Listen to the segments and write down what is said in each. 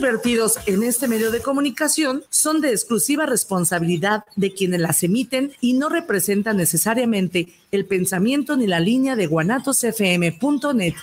vertidos en este medio de comunicación son de exclusiva responsabilidad de quienes las emiten y no representan necesariamente el pensamiento ni la línea de guanatosfm.net.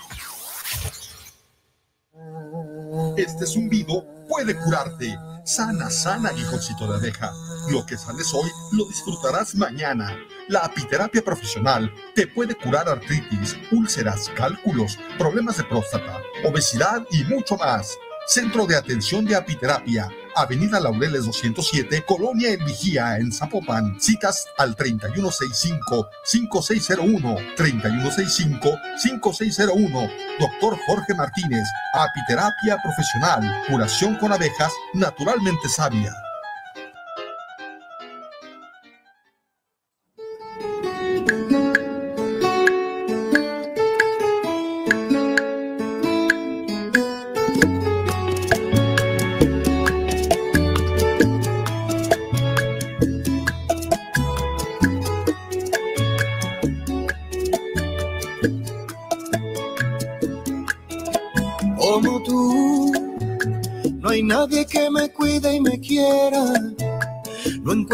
Este zumbido puede curarte. Sana, sana, hijocito de abeja. Lo que sales hoy lo disfrutarás mañana. La apiterapia profesional te puede curar artritis, úlceras, cálculos, problemas de próstata, obesidad y mucho más. Centro de Atención de Apiterapia, Avenida Laureles 207, Colonia El Vigía, en Zapopan. Citas al 3165-5601, 3165-5601. Doctor Jorge Martínez, Apiterapia Profesional, curación con abejas naturalmente sabia.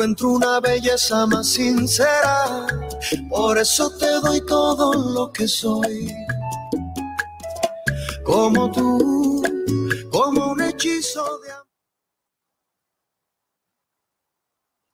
encuentro una belleza más sincera, por eso te doy todo lo que soy. Como tú, como un hechizo de amor.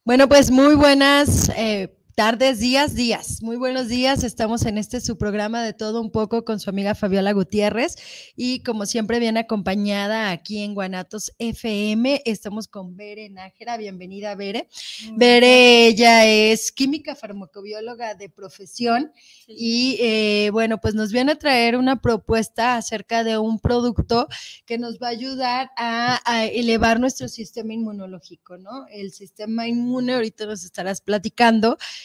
Bueno, pues muy buenas eh, Tardes, días, días. Muy buenos días. Estamos en este su programa de todo un poco con su amiga Fabiola Gutiérrez y como siempre bien acompañada aquí en Guanatos FM. Estamos con Bere Nájera. Bienvenida, Bere. Bere, ella es química farmacobióloga de profesión y eh, bueno, pues nos viene a traer una propuesta acerca de un producto que nos va a ayudar a elevar nuestro sistema inmunológico, ¿no? El sistema inmune, ahorita nos estarás platicando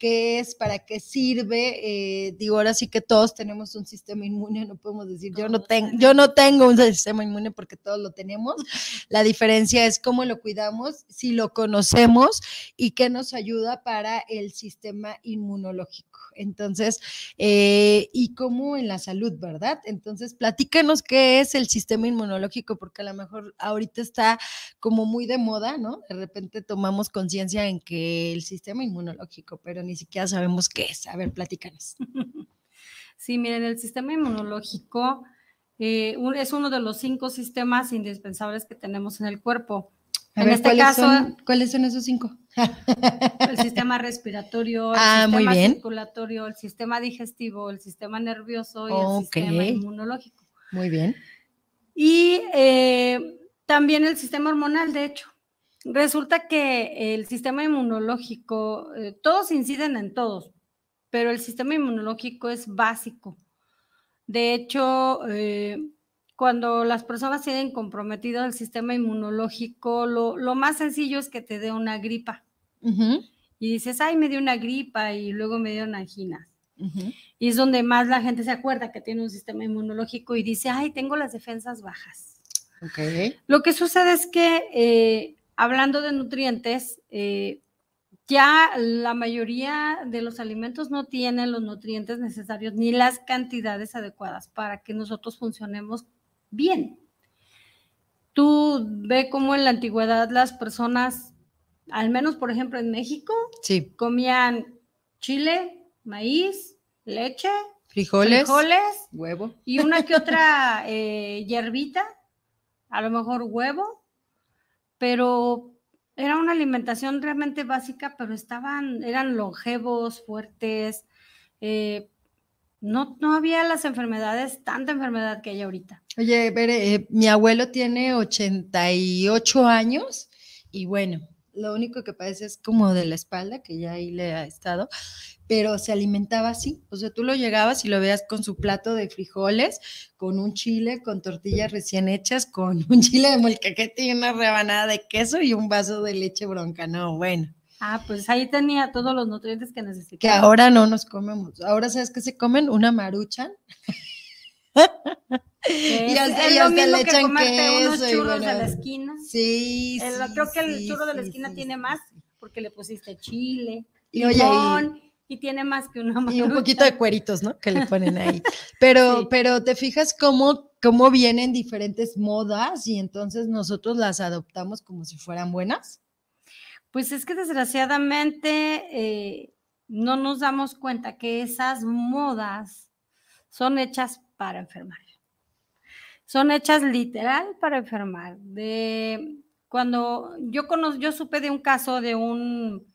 qué es, para qué sirve. Eh, digo, ahora sí que todos tenemos un sistema inmune, no podemos decir, yo no, tengo, yo no tengo un sistema inmune porque todos lo tenemos. La diferencia es cómo lo cuidamos, si lo conocemos y qué nos ayuda para el sistema inmunológico. Entonces, eh, y cómo en la salud, ¿verdad? Entonces, platícanos qué es el sistema inmunológico, porque a lo mejor ahorita está como muy de moda, ¿no? De repente tomamos conciencia en que el sistema inmunológico, pero en ni siquiera sabemos qué es. A ver, platícanos. Sí, miren, el sistema inmunológico eh, es uno de los cinco sistemas indispensables que tenemos en el cuerpo. en este caso, ¿cuáles son esos cinco? El sistema respiratorio, el ah, sistema circulatorio, el sistema digestivo, el sistema nervioso y el sistema inmunológico. Muy bien. Y eh, también el sistema hormonal, de hecho. Resulta que el sistema inmunológico, eh, todos inciden en todos, pero el sistema inmunológico es básico. De hecho, eh, cuando las personas tienen comprometido el sistema inmunológico, lo, más sencillo es que te dé una gripa. Y dices, ay, me dio una gripa y luego me dio una angina. Y es donde más la gente se acuerda que tiene un sistema inmunológico y dice, ay, tengo las defensas bajas. Lo que sucede es que eh, hablando de nutrientes, eh, ya la mayoría de los alimentos no tienen los nutrientes necesarios ni las cantidades adecuadas para que nosotros funcionemos bien. Tú ve cómo en la antigüedad las personas, al menos por ejemplo en México, comían chile, maíz, leche, frijoles, huevo y una que otra eh, hierbita, a lo mejor huevo pero era una alimentación realmente básica, pero estaban, eran longevos, fuertes, eh, no, había las enfermedades, tanta enfermedad que hay ahorita. Oye, eh, mi abuelo tiene 88 años y bueno, lo único que parece es como de la espalda, que ya ahí le ha estado, pero se alimentaba así. O sea, tú lo llegabas y lo veas con su plato de frijoles, con un chile, con tortillas recién hechas, con un chile de molcajete y una rebanada de queso y un vaso de leche bronca. No, bueno. Ah, pues ahí tenía todos los nutrientes que necesitaba. Que ahora no nos comemos. Ahora, ¿sabes qué se comen? Una maruchan. Y es, lo mismo que comerte unos churros de la esquina. Sí, sí Creo que el churro de la esquina tiene más porque le pusiste chile, y y, tiene más que una más. Y un poquito de cueritos, ¿no? Que le ponen ahí. Pero, pero te fijas cómo, cómo vienen diferentes modas y entonces nosotros las adoptamos como si fueran buenas. Pues es que desgraciadamente eh, no nos damos cuenta que esas modas son hechas para enfermar son hechas literal para enfermar. De cuando yo yo supe de un caso de un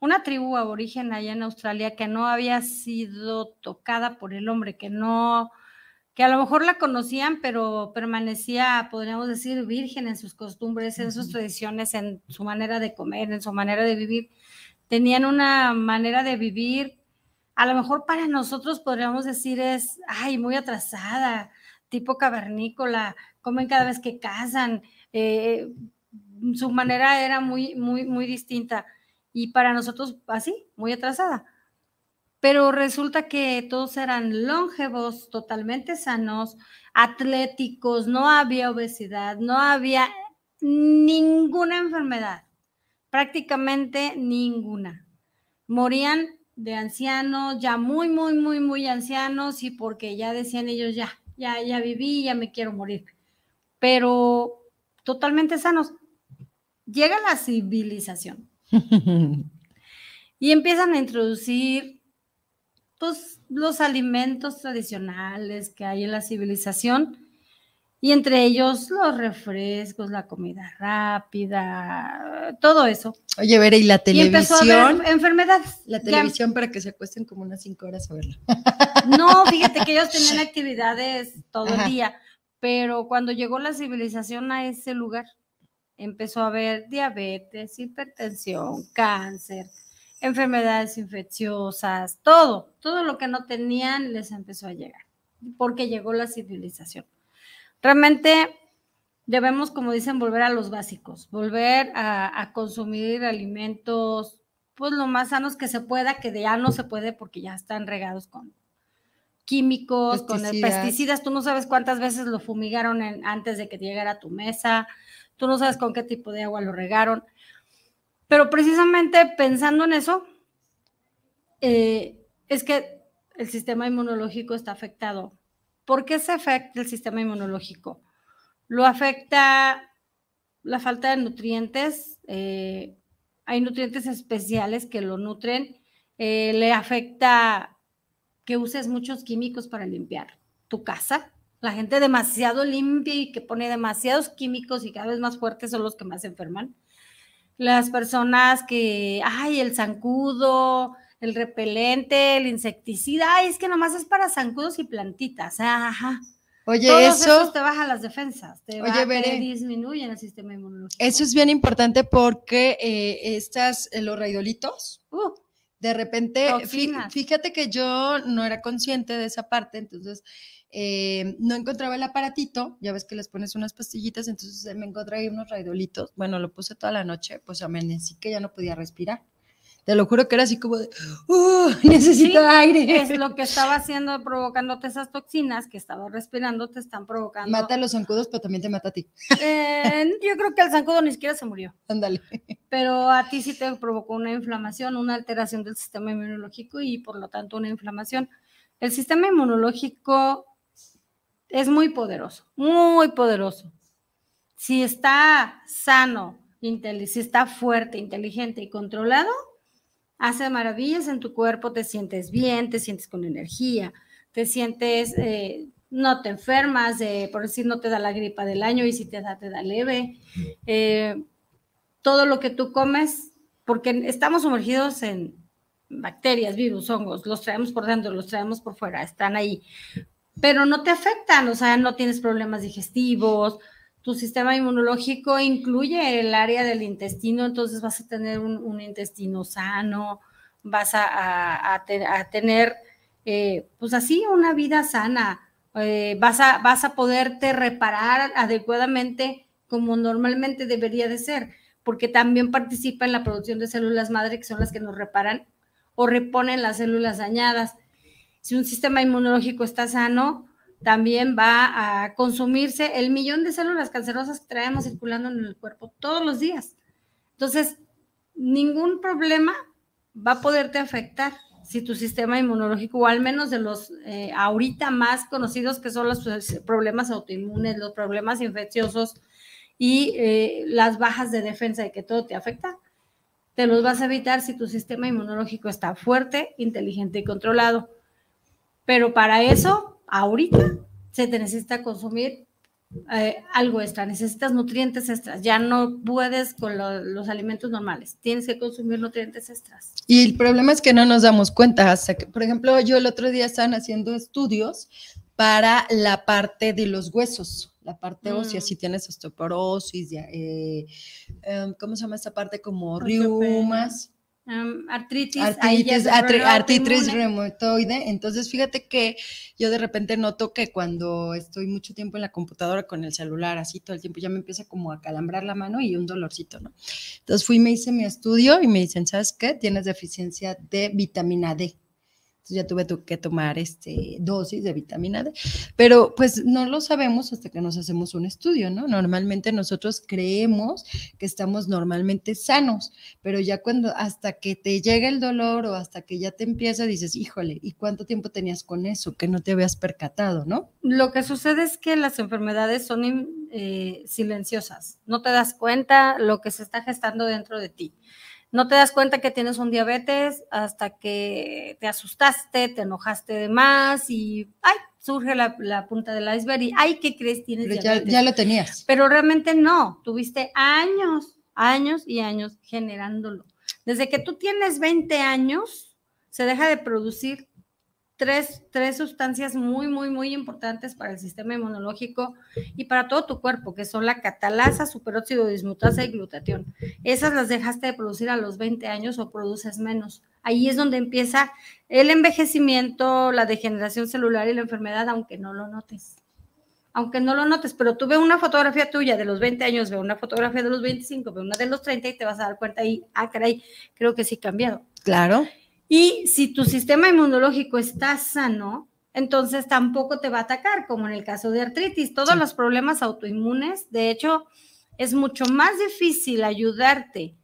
una tribu aborigen allá en Australia que no había sido tocada por el hombre, que no que a lo mejor la conocían, pero permanecía, podríamos decir, virgen en sus costumbres, en sus tradiciones, en su manera de comer, en su manera de vivir. Tenían una manera de vivir, a lo mejor para nosotros podríamos decir es, ay, muy atrasada, tipo cavernícola, comen cada vez que cazan, eh, su manera era muy, muy, muy distinta y para nosotros así, muy atrasada. Pero resulta que todos eran longevos, totalmente sanos, atléticos, no había obesidad, no había ninguna enfermedad, prácticamente ninguna. Morían de ancianos, ya muy, muy, muy, muy ancianos y porque ya decían ellos ya, ya, ya viví, ya me quiero morir, pero totalmente sanos. Llega la civilización y empiezan a introducir pues, los alimentos tradicionales que hay en la civilización y entre ellos los refrescos, la comida rápida, todo eso. Oye, Vera, ¿y la televisión? Y enfermedades. La televisión para que se acuesten como unas cinco horas a verla. No, fíjate que ellos tenían actividades todo el día, pero cuando llegó la civilización a ese lugar, empezó a haber diabetes, hipertensión, cáncer, enfermedades infecciosas, todo, todo lo que no tenían les empezó a llegar, porque llegó la civilización. Realmente debemos, como dicen, volver a los básicos, volver a, consumir alimentos, pues lo más sanos que se pueda, que de ya no se puede porque ya están regados con químicos, con pesticidas. Tú no sabes cuántas veces lo fumigaron antes de que llegara a tu mesa, tú no sabes con qué tipo de agua lo regaron. Pero precisamente pensando en eso, eh, es que el sistema inmunológico está afectado ¿Por qué se afecta el sistema inmunológico? Lo afecta la falta de nutrientes, eh, hay nutrientes especiales que lo nutren, eh, le afecta que uses muchos químicos para limpiar tu casa. La gente demasiado limpia y que pone demasiados químicos y cada vez más fuertes son los que más enferman. Las personas que, ay, el zancudo, el repelente, el insecticida, es que nomás es para zancudos y plantitas. Oye, eso te baja las defensas, te, oye, disminuyen el sistema inmunológico. Eso es bien importante porque eh, estas, eh, los raidolitos, uh. de repente, fíjate que yo no era consciente de esa parte, entonces em, no encontraba el aparatito, ya ves que les pones unas pastillitas, entonces me encontré ahí unos raidolitos, bueno, lo puse toda la noche, pues amanecí que ya no podía respirar. Te lo juro que era así como de, ¡uh! Necesito aire. Es lo que estaba haciendo, provocándote esas toxinas que estaba respirando, te están provocando. Mata a los zancudos, pero también te mata a ti. Eh, yo creo que el zancudo ni siquiera se murió. Ándale. Pero a ti sí te provocó una inflamación, una alteración del sistema inmunológico y por lo tanto una inflamación. El sistema inmunológico es muy poderoso, muy poderoso. Si está sano, si está fuerte, inteligente y controlado, hace maravillas en tu cuerpo, te sientes bien, te sientes con energía, te sientes, eh, no te enfermas, por decir, no te da la gripa del año y si te da, te da leve. Eh, todo lo que tú comes, porque estamos sumergidos en bacterias, virus, hongos, los traemos por dentro, los traemos por fuera, están ahí, pero no te afectan, o sea, no tienes problemas digestivos, tu sistema inmunológico incluye el área del intestino, entonces vas a tener un, intestino sano, vas a, tener, eh, pues así, una vida sana, eh, vas, a, vas a poderte reparar adecuadamente como normalmente debería de ser, porque también participa en la producción de células madre, que son las que nos reparan o reponen las células dañadas. Si un sistema inmunológico está sano, también va a consumirse el millón de células cancerosas que traemos circulando en el cuerpo todos los días. Entonces, ningún problema va a poderte afectar si tu sistema inmunológico, o al menos de los eh, ahorita más conocidos que son los pues, problemas autoinmunes, los problemas infecciosos y eh, las bajas de defensa de que todo te afecta, te los vas a evitar si tu sistema inmunológico está fuerte, inteligente y controlado. Pero para eso ahorita se te necesita consumir eh, algo extra, necesitas nutrientes extras, ya no puedes con los alimentos normales, tienes que consumir nutrientes extras. Y el problema es que no nos damos cuenta, hasta que, por ejemplo, yo el otro día estaban haciendo estudios para la parte de los huesos, la parte mm. ósea, si tienes osteoporosis, eh, em, ¿cómo se llama esta parte? Como riumas Em, artritis, artritis, Entonces, fíjate que yo de repente noto que cuando estoy mucho tiempo en la computadora con el celular, así todo el tiempo, ya me empieza como a calambrar la mano y un dolorcito, ¿no? Entonces fui, me hice mi estudio y me dicen, ¿sabes qué? Tienes deficiencia de vitamina D ya tuve que tomar este, dosis de vitamina D. Pero pues no lo sabemos hasta que nos hacemos un estudio, ¿no? Normalmente nosotros creemos que estamos normalmente sanos, pero ya cuando hasta que te llega el dolor o hasta que ya te empieza, dices, híjole, ¿y cuánto tiempo tenías con eso? Que no te habías percatado, ¿no? Lo que sucede es que las enfermedades son eh, silenciosas, no te das cuenta lo que se está gestando dentro de ti. No te das cuenta que tienes un diabetes hasta que te asustaste, te enojaste de más y ¡ay! surge la, punta del iceberg y ¡ay! ¿Qué crees? Tienes diabetes. Ya, ya lo tenías. Pero realmente no, tuviste años, años y años generándolo. Desde que tú tienes 20 años, se deja de producir tres, tres sustancias muy, muy, muy importantes para el sistema inmunológico y para todo tu cuerpo, que son la catalasa, superóxido, dismutasa y glutatión. Esas las dejaste de producir a los 20 años o produces menos. Ahí es donde empieza el envejecimiento, la degeneración celular y la enfermedad, aunque no lo notes. Aunque no lo notes, pero tú ve una fotografía tuya de los 20 años, ve una fotografía de los 25, ve una de los 30 y te vas a dar cuenta ahí, ah, caray, creo que sí cambiado. Claro. Y si tu sistema inmunológico está sano, entonces tampoco te va a atacar, como en el caso de artritis. Todos los problemas autoinmunes, de hecho, es mucho más difícil ayudarte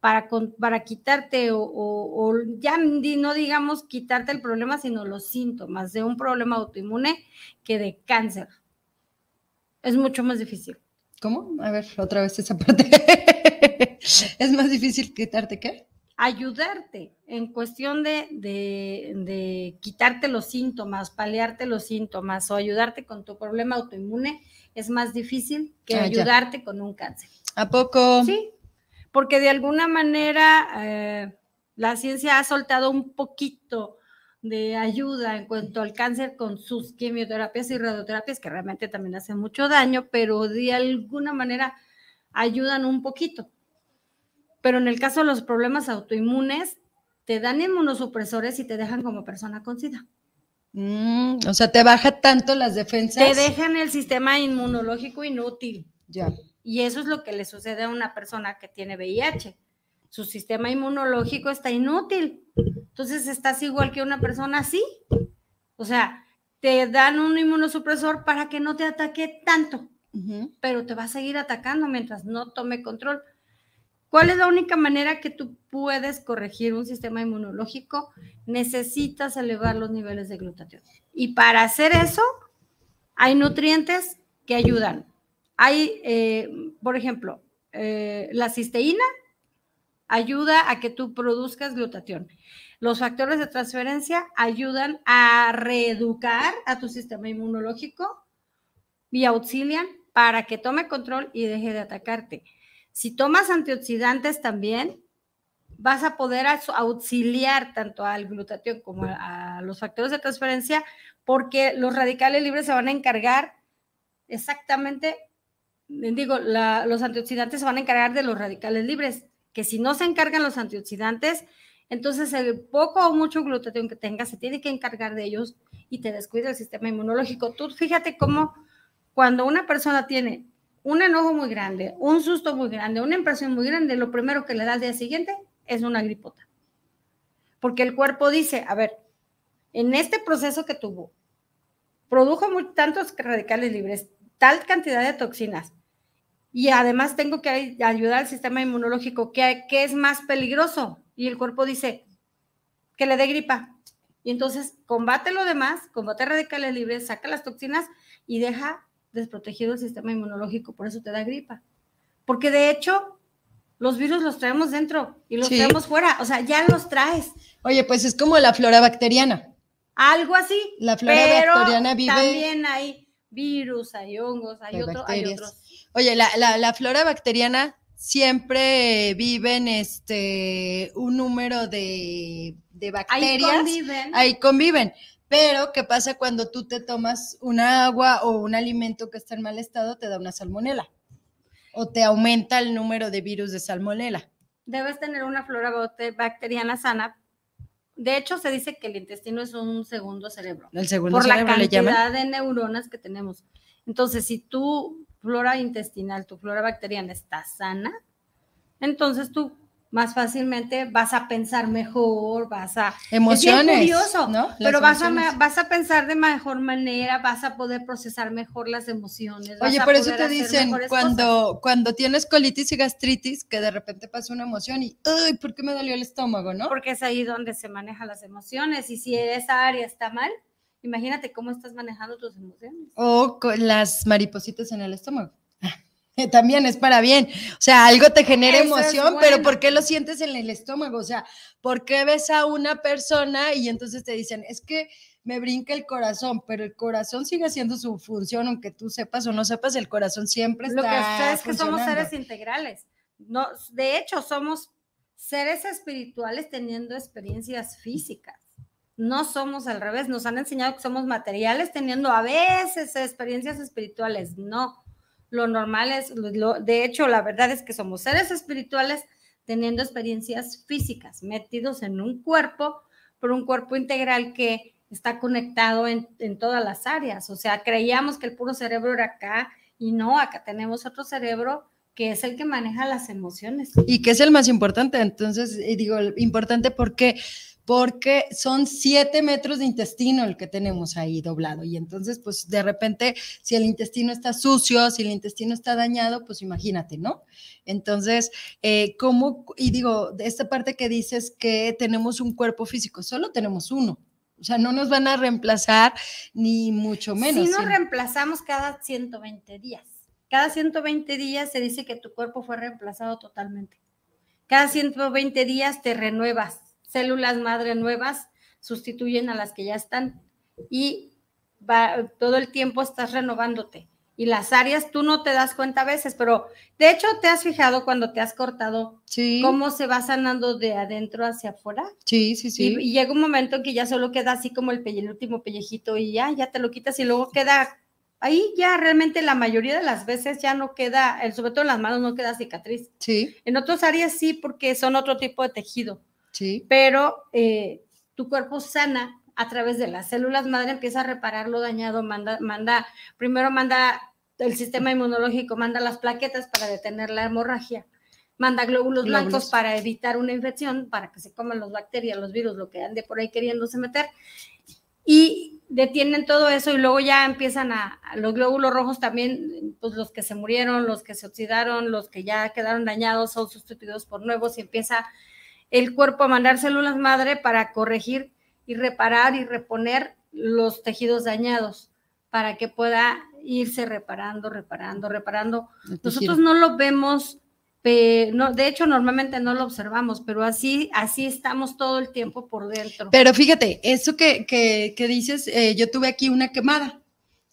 para, para quitarte o, o, ya no digamos quitarte el problema, sino los síntomas de un problema autoinmune que de cáncer. Es mucho más difícil. ¿Cómo? A ver, otra vez esa parte. es más difícil quitarte qué? Ayudarte en cuestión de, quitarte los síntomas, paliarte los síntomas o ayudarte con tu problema autoinmune es más difícil que ah, ayudarte con un cáncer. ¿A poco? Sí, porque de alguna manera eh, la ciencia ha soltado un poquito de ayuda en cuanto al cáncer con sus quimioterapias y radioterapias, que realmente también hacen mucho daño, pero de alguna manera ayudan un poquito. Pero en el caso de los problemas autoinmunes, te dan inmunosupresores y te dejan como persona con SIDA. Mm, o sea, te baja tanto las defensas. Te dejan el sistema inmunológico inútil. Ya. Y eso es lo que le sucede a una persona que tiene VIH. Su sistema inmunológico está inútil. Entonces estás igual que una persona así. O sea, te dan un inmunosupresor para que no te ataque tanto, pero te va a seguir atacando mientras no tome control. ¿Cuál es la única manera que tú puedes corregir un sistema inmunológico? Necesitas elevar los niveles de glutatión. Y para hacer eso, hay nutrientes que ayudan. Hay, eh, por ejemplo, eh, la cisteína ayuda a que tú produzcas glutatión. Los factores de transferencia ayudan a reeducar a tu sistema inmunológico y auxilian para que tome control y deje de atacarte. Si tomas antioxidantes también, vas a poder auxiliar tanto al glutatión como a, los factores de transferencia, porque los radicales libres se van a encargar exactamente, digo, los antioxidantes se van a encargar de los radicales libres, que si no se encargan los antioxidantes, entonces el poco o mucho glutatión que tengas se tiene que encargar de ellos y te descuida el sistema inmunológico. Tú fíjate cómo cuando una persona tiene un enojo muy grande, un susto muy grande, una impresión muy grande, lo primero que le da al día siguiente es una gripota. Porque el cuerpo dice, a ver, en este proceso que tuvo, produjo tantos radicales libres, tal cantidad de toxinas, y además tengo que ayudar al sistema inmunológico, que, es más peligroso? Y el cuerpo dice, que le dé gripa. Y entonces combate lo demás, combate radicales libres, saca las toxinas y deja desprotegido el sistema inmunológico, por eso te da gripa. Porque de hecho, los virus los traemos dentro y los traemos fuera, o sea, ya los traes. Oye, pues es como la flora bacteriana. Algo así. La flora bacteriana vive. También hay virus, hay hongos, hay, otros. Oye, la, la, flora bacteriana siempre viven este un número de, de bacterias. Ahí conviven. Ahí conviven. Pero, ¿qué pasa cuando tú te tomas un agua o un alimento que está en mal estado? Te da una salmonela o te aumenta el número de virus de salmonela. Debes tener una flora bacteriana sana. De hecho, se dice que el intestino es un segundo cerebro. El segundo por la cantidad de neuronas que tenemos. Entonces, si tu flora intestinal, tu flora bacteriana está sana, entonces tú más fácilmente vas a pensar mejor, vas a... Emociones. Es curioso, ¿no? pero vas a, vas a pensar de mejor manera, vas a poder procesar mejor las emociones. Oye, por eso te dicen, cuando, cuando tienes colitis y gastritis, que de repente pasa una emoción y, ¡ay, por qué me dolió el estómago, no? Porque es ahí donde se manejan las emociones y si esa área está mal, imagínate cómo estás manejando tus emociones. O con las maripositas en el estómago. también es para bien. O sea, algo te genera emoción, pero ¿por qué lo sientes en el estómago? O sea, ¿por qué ves a una persona y entonces te dicen, es que me brinca el corazón, pero el corazón sigue haciendo su función, aunque tú sepas o no sepas, el corazón siempre está. Lo que pasa es que somos seres integrales. No, de hecho, somos seres espirituales teniendo experiencias físicas. No somos al revés, nos han enseñado que somos materiales teniendo a veces experiencias espirituales. No, lo normal es, de hecho, la verdad es que somos seres espirituales teniendo experiencias físicas, metidos en un cuerpo, pero un cuerpo integral que está conectado en, en todas las áreas. O sea, creíamos que el puro cerebro era acá y no, acá tenemos otro cerebro que es el que maneja las emociones. Y que es el más importante, entonces, digo, importante porque porque son siete metros de intestino el que tenemos ahí doblado. Y entonces, pues de repente, si el intestino está sucio, si el intestino está dañado, pues imagínate, ¿no? Entonces, eh, ¿cómo? Y digo, de esta parte que dices que tenemos un cuerpo físico, solo tenemos uno. O sea, no nos van a reemplazar ni mucho menos. Si nos reemplazamos cada 120 días. Cada 120 días se dice que tu cuerpo fue reemplazado totalmente. Cada 120 días te renuevas células madre nuevas sustituyen a las que ya están y todo el tiempo estás renovándote. Y las áreas tú no te das cuenta a veces, pero de hecho te has fijado cuando te has cortado cómo se va sanando de adentro hacia afuera. Sí, sí, sí. Y, llega un momento en que ya solo queda así como el, último pellejito y ya, ya te lo quitas y luego queda ahí ya realmente la mayoría de las veces ya no queda, sobre todo en las manos no queda cicatriz. Sí. En otras áreas sí, porque son otro tipo de tejido. Pero eh, tu cuerpo sana a través de las células madre, empieza a reparar lo dañado, manda, manda, primero manda el sistema inmunológico, manda las plaquetas para detener la hemorragia, manda glóbulos, blancos para evitar una infección, para que se coman las bacterias, los virus, lo que ande por ahí queriéndose meter. Y detienen todo eso y luego ya empiezan a, a, los glóbulos rojos también, pues los que se murieron, los que se oxidaron, los que ya quedaron dañados son sustituidos por nuevos y empieza el cuerpo a mandar células madre para corregir y reparar y reponer los tejidos dañados para que pueda irse reparando, reparando, reparando. Nosotros no lo vemos, no, de hecho normalmente no lo observamos, pero así, así estamos todo el tiempo por dentro. Pero fíjate, eso que, que, que dices, eh, yo tuve aquí una quemada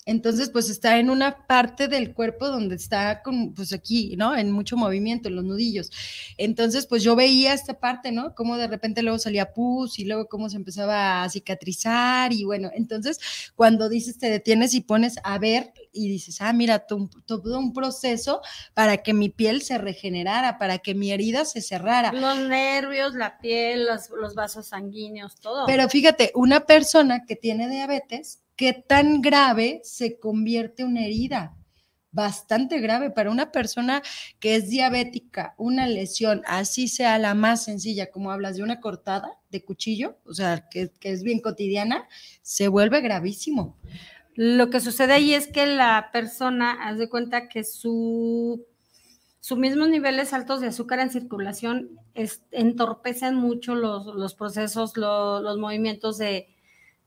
entonces, pues está en una parte del cuerpo donde está, con, pues aquí, ¿no? En mucho movimiento, en los nudillos. Entonces, pues yo veía esta parte, ¿no? Cómo de repente luego salía pus y luego cómo se empezaba a cicatrizar y bueno, entonces cuando dices, te detienes y pones a ver y dices, ah, mira, todo un proceso para que mi piel se regenerara, para que mi herida se cerrara. Los nervios, la piel, los vasos sanguíneos, todo. Pero fíjate, una persona que tiene diabetes qué tan grave se convierte una herida. Bastante grave para una persona que es diabética, una lesión, así sea la más sencilla, como hablas de una cortada de cuchillo, o sea, que, es bien cotidiana, se vuelve gravísimo. Lo que sucede ahí es que la persona hace cuenta que su sus mismos niveles altos de azúcar en circulación entorpecen mucho los, procesos, los movimientos de,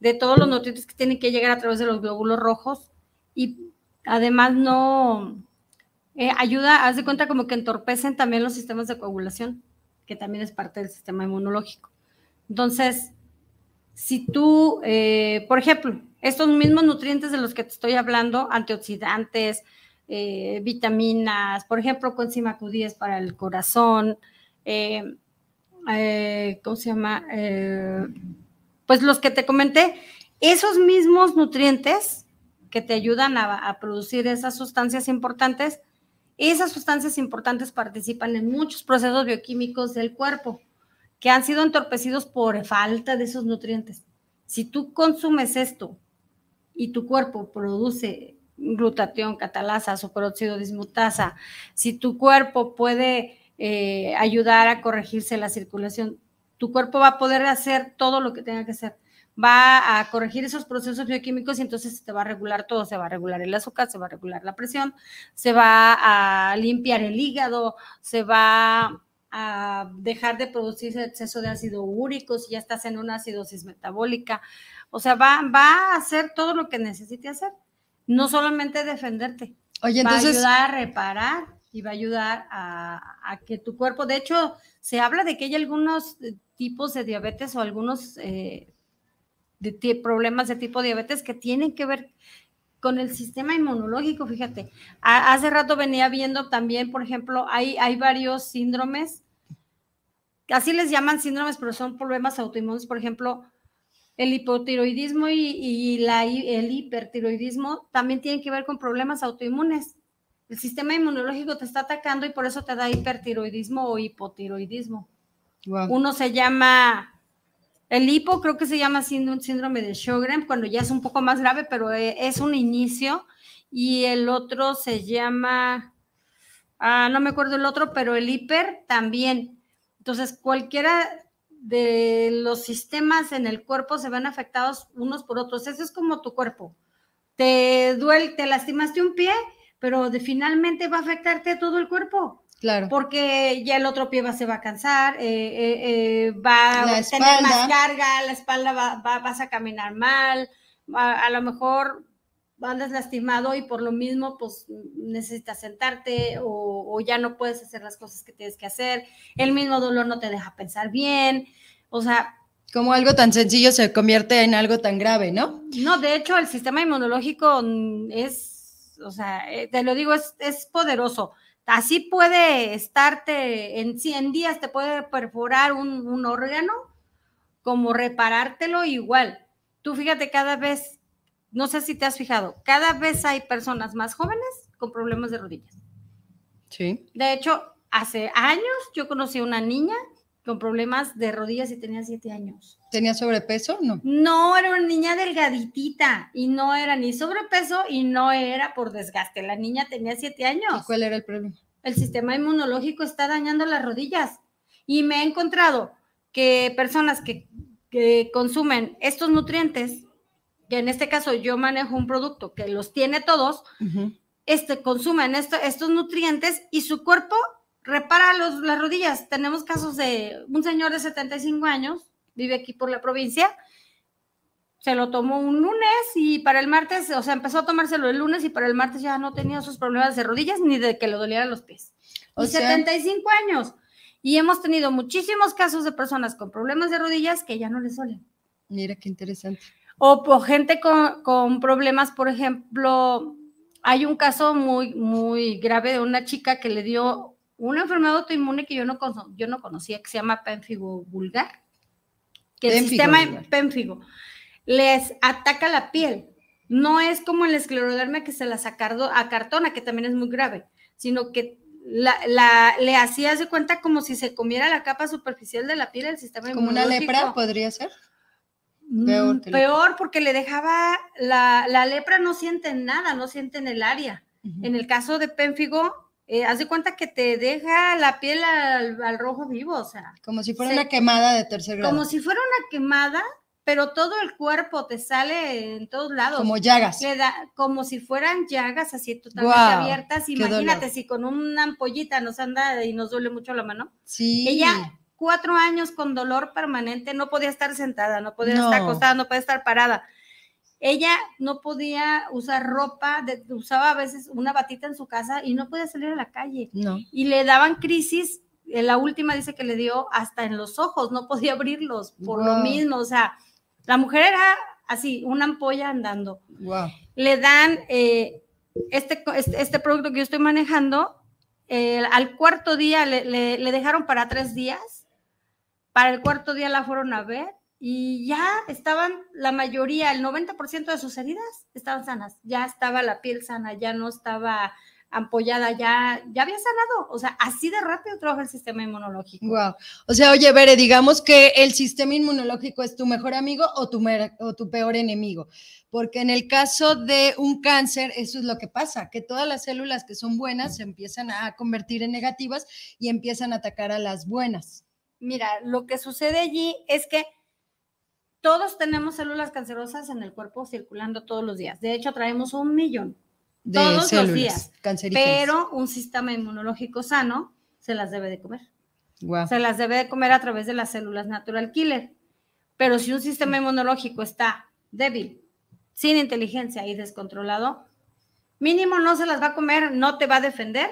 de todos los nutrientes que tienen que llegar a través de los glóbulos rojos y además no eh, ayuda, haz de cuenta como que entorpecen también los sistemas de coagulación, que también es parte del sistema inmunológico. Entonces, si tú, eh, por ejemplo, estos mismos nutrientes de los que te estoy hablando, antioxidantes, eh, vitaminas, por ejemplo, coenzima Q10 para el corazón, ¿cómo se llama? pues los que te comenté, esos mismos nutrientes que te ayudan a, producir esas sustancias importantes, esas sustancias importantes participan en muchos procesos bioquímicos del cuerpo que han sido entorpecidos por falta de esos nutrientes. Si tú consumes esto y tu cuerpo produce glutatión, catalasa, superóxido, dismutasa, si tu cuerpo puede eh, ayudar a corregirse la circulación, tu cuerpo va a poder hacer todo lo que tenga que hacer. Va a corregir esos procesos bioquímicos y entonces se te va a regular todo. Se va a regular el azúcar, se va a regular la presión, se va a limpiar el hígado, se va a dejar de producir exceso de ácido úrico si ya estás en una acidosis metabólica. O sea, va, va a hacer todo lo que necesite hacer. No solamente defenderte. Oye, entonces... Va a ayudar a reparar y va a ayudar a, a que tu cuerpo, de hecho, se habla de que hay algunos eh, tipos de diabetes o algunos eh, problemas de tipo diabetes que tienen que ver con el sistema inmunológico, fíjate. hace rato venía viendo también, por ejemplo, hay, varios síndromes, así les llaman síndromes, pero son problemas autoinmunes, por ejemplo, el hipotiroidismo y, el hipertiroidismo también tienen que ver con problemas autoinmunes el sistema inmunológico te está atacando y por eso te da hipertiroidismo o hipotiroidismo. Uno se llama, el hipo creo que se llama síndrome de Sjögren, cuando ya es un poco más grave, pero eh, es un inicio. Y el otro se llama, ah, no me acuerdo el otro, pero el hiper también. Entonces, cualquiera de los sistemas en el cuerpo se ven afectados unos por otros. Eso es como tu cuerpo. Te duele, te lastimaste un pie, pero finalmente va a afectarte todo el cuerpo. Claro. Porque ya el otro pie va, se va a cansar, eh, eh, eh, va a tener más carga, la espalda va, vas a caminar mal, a, lo mejor andas lastimado y por lo mismo pues necesitas sentarte o, o, ya no puedes hacer las cosas que tienes que hacer, el mismo dolor no te deja pensar bien, o sea... Como algo tan sencillo se convierte en algo tan grave, ¿no? No, de hecho el sistema inmunológico es o sea, eh, te lo digo, es, poderoso. Así puede estarte, en 100 días te puede perforar un, un órgano, como reparártelo igual. Tú fíjate, cada vez, no sé si te has fijado, cada vez hay personas más jóvenes con problemas de rodillas. Sí. De hecho, hace años yo conocí a una niña con problemas de rodillas y tenía siete años. ¿Tenía sobrepeso? No. No, era una niña delgaditita y no era ni sobrepeso y no era por desgaste. La niña tenía siete años. ¿Y cuál era el problema? El sistema inmunológico está dañando las rodillas y me he encontrado que personas que, que consumen estos nutrientes, que en este caso yo manejo un producto que los tiene todos, este, consumen estos nutrientes y su cuerpo repara los, las rodillas. Tenemos casos de un señor de 75 años, vive aquí por la provincia, se lo tomó un lunes y para el martes, o sea, empezó a tomárselo el lunes y para el martes ya no tenía sus problemas de rodillas ni de que le dolieran los pies. O y 75 años. Y hemos tenido muchísimos casos de personas con problemas de rodillas que ya no les suelen. Mira qué interesante. O gente con, con problemas, por ejemplo, hay un caso muy, muy grave de una chica que le dio una enfermedad autoinmune que yo no, yo no conocía, que se llama pénfigo vulgar, que el sistema pénfigo les ataca la piel. No es como el esclerodermia que se la a cartona, que también es muy grave, sino que la, le hacía de cuenta como si se comiera la capa superficial de la piel del sistema ¿Como una lepra podría ser? Mm, peor, porque le dejaba la, lepra, no siente nada, no siente en el área. En el caso de Pénfigo, eh, haz de cuenta que te deja la piel al, rojo vivo, o sea. Como si fuera una quemada de tercer grado. Como si fuera una quemada, pero todo el cuerpo te sale en todos lados. Como llagas. como si fueran llagas así totalmente abiertas. Imagínate si con una ampollita nos anda y nos duele mucho la mano. Sí. Ella, cuatro años con dolor permanente, no podía estar sentada, no podía estar acostada, no podía estar parada ella no podía usar ropa, usaba a veces una batita en su casa y no podía salir a la calle. Y le daban crisis, eh, la última dice que le dio hasta en los ojos, no podía abrirlos por lo mismo. O sea, la mujer era así, una ampolla andando. Le dan eh, este, este, producto que yo estoy manejando, eh, al cuarto día le dejaron para tres días, para el cuarto día la fueron a ver y ya estaban la mayoría, el 90% de sus heridas estaban sanas, ya estaba la piel sana, ya no estaba ampollada, ya, ya había sanado, o sea, así de rápido trabaja el sistema inmunológico. Wow. O sea, oye, Bere, digamos que el sistema inmunológico es tu mejor amigo o tu, o tu peor enemigo, porque en el caso de un cáncer, eso es lo que pasa, que todas las células que son buenas se empiezan a convertir en negativas y empiezan a atacar a las buenas. Mira, lo que sucede allí es que todos tenemos células cancerosas en el cuerpo circulando todos los días. De hecho, traemos un millón de todos los días. Pero un sistema inmunológico sano se las debe de comer. Se las debe de comer a través de las células natural killer. Pero si un sistema inmunológico está débil, sin inteligencia y descontrolado, mínimo no se las va a comer, no te va a defender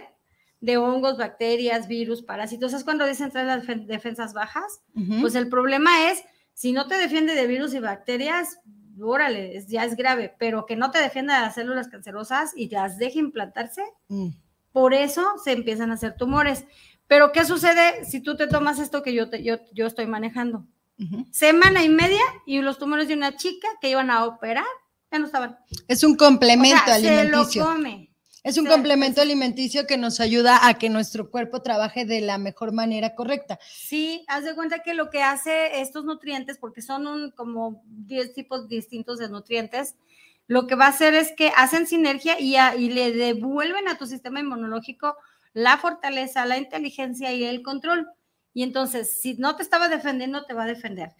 de hongos, bacterias, virus, parásitos. Es cuando dicen traer las defensas bajas. Pues el problema es si no te defiende de virus y bacterias, órale, ya es grave, pero que no te defienda de las células cancerosas y las deje implantarse, mm. por eso se empiezan a hacer tumores. Pero ¿qué sucede si tú te tomas esto que yo, te, yo, estoy manejando? Semana y media y los tumores de una chica que iban a operar ya no estaban. Es un complemento alimenticio. Es un complemento alimenticio que nos ayuda a que nuestro cuerpo trabaje de la mejor manera correcta. Sí, haz de cuenta que lo que hace estos nutrientes, porque son como 10 tipos distintos de nutrientes, lo que va a hacer es que hacen sinergia y, y le devuelven a tu sistema inmunológico la fortaleza, la inteligencia y el control. Y entonces, si no te estaba defendiendo, te va a defender.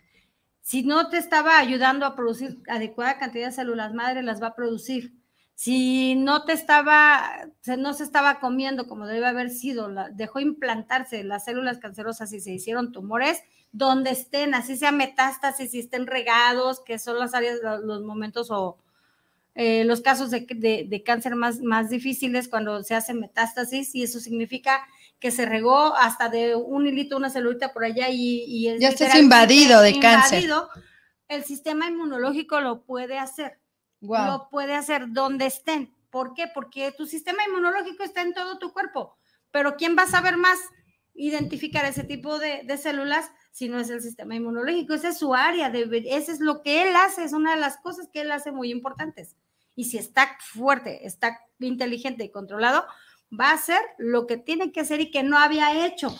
Si no te estaba ayudando a producir adecuada cantidad de células madre, las va a producir si no te estaba, no se estaba comiendo como debe haber sido, la, dejó implantarse las células cancerosas y se hicieron tumores, donde estén, así sea metástasis, si estén regados, que son las áreas, los momentos o eh, los casos de, cáncer más, más difíciles cuando se hace metástasis, y eso significa que se regó hasta de un hilito, una celulita por allá y... y ya estás invadido de cáncer. El sistema inmunológico lo puede hacer lo puede hacer donde estén. ¿Por qué? Porque tu sistema inmunológico está en todo tu cuerpo. Pero ¿quién va a saber más identificar ese tipo de, células si no es el sistema inmunológico? Esa es su área, ese es lo que él hace, es una de las cosas que él hace muy importantes. Y si está fuerte, está inteligente y controlado, va a hacer lo que tiene que hacer y que no había hecho.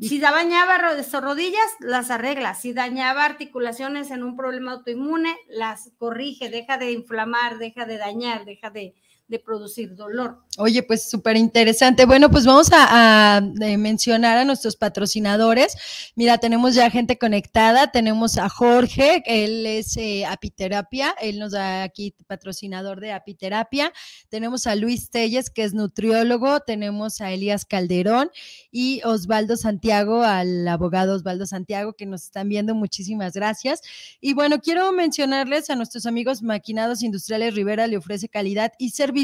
Si dañaba rodillas, las arregla. Si dañaba articulaciones en un problema autoinmune, las corrige, deja de inflamar, deja de dañar, deja de, de producir dolor. Oye, pues súper interesante. Bueno, pues vamos a, eh, mencionar a nuestros patrocinadores. Mira, tenemos ya gente conectada, tenemos a Jorge, él es eh, apiterapia, él nos da aquí patrocinador de apiterapia. Tenemos a Luis Telles, que es nutriólogo, tenemos a Elías Calderón y Osvaldo Santiago, al abogado Osvaldo Santiago, que nos están viendo. Muchísimas gracias. Y bueno, quiero mencionarles a nuestros amigos maquinados industriales Rivera, le ofrece calidad y servicio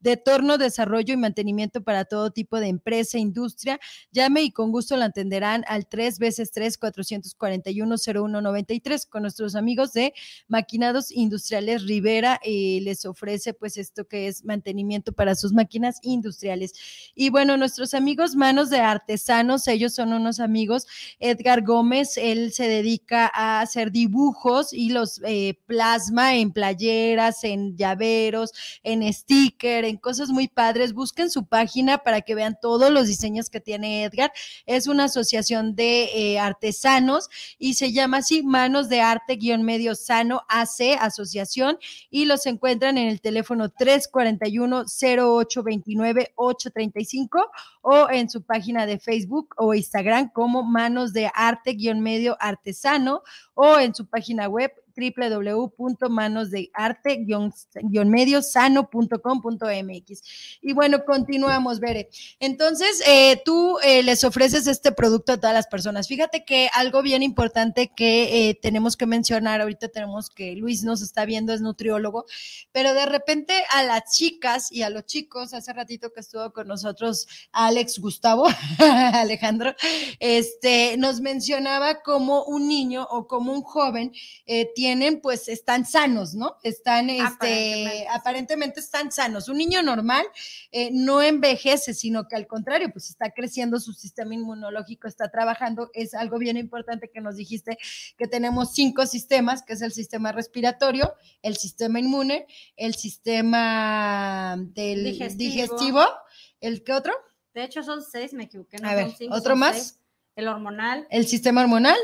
de torno, desarrollo y mantenimiento para todo tipo de empresa, industria. Llame y con gusto la atenderán al 3 veces 3 441 0193 con nuestros amigos de Maquinados Industriales Rivera. Eh, les ofrece pues esto que es mantenimiento para sus máquinas industriales. Y bueno, nuestros amigos Manos de Artesanos, ellos son unos amigos. Edgar Gómez, él se dedica a hacer dibujos y los eh, plasma en playeras, en llaveros, en sticker, en cosas muy padres. Busquen su página para que vean todos los diseños que tiene Edgar. Es una asociación de eh, artesanos y se llama así Manos de Arte Guión Medio Sano AC Asociación y los encuentran en el teléfono 341 0829 835 o en su página de Facebook o Instagram como Manos de Arte Guión Medio Artesano o en su página web www.manosdearte-mediosano.com.mx. Y bueno, continuamos, Bere. Entonces, eh, tú eh, les ofreces este producto a todas las personas. Fíjate que algo bien importante que eh, tenemos que mencionar, ahorita tenemos que Luis nos está viendo, es nutriólogo, pero de repente a las chicas y a los chicos, hace ratito que estuvo con nosotros Alex Gustavo, Alejandro, este, nos mencionaba como un niño o como un joven tienen, pues están sanos, ¿no? Están, este, aparentemente, están sanos. Un niño normal eh, no envejece, sino que al contrario, pues está creciendo, su sistema inmunológico está trabajando. Es algo bien importante que nos dijiste que tenemos cinco sistemas, que es el sistema respiratorio, el sistema inmune, el sistema del digestivo, el qué otro? De hecho son seis, me equivoqué. A ver, ¿otro más? El hormonal. El sistema hormonal